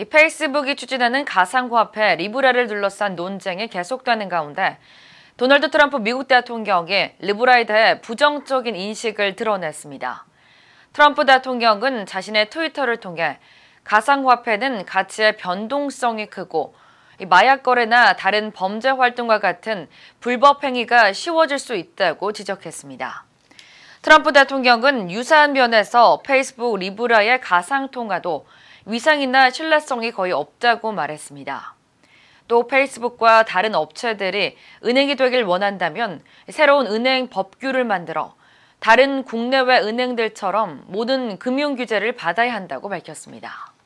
이 페이스북이 추진하는 가상화폐 리브라를 둘러싼 논쟁이 계속되는 가운데 도널드 트럼프 미국 대통령이 리브라에 대해 부정적인 인식을 드러냈습니다. 트럼프 대통령은 자신의 트위터를 통해 가상화폐는 가치의 변동성이 크고 마약 거래나 다른 범죄 활동과 같은 불법 행위가 쉬워질 수 있다고 지적했습니다. 트럼프 대통령은 유사한 면에서 페이스북 리브라의 가상통화도 위상이나 신뢰성이 거의 없다고 말했습니다. 또 페이스북과 다른 업체들이 은행이 되길 원한다면 새로운 은행 법규를 만들어 다른 국내외 은행들처럼 모든 금융 규제를 받아야 한다고 밝혔습니다.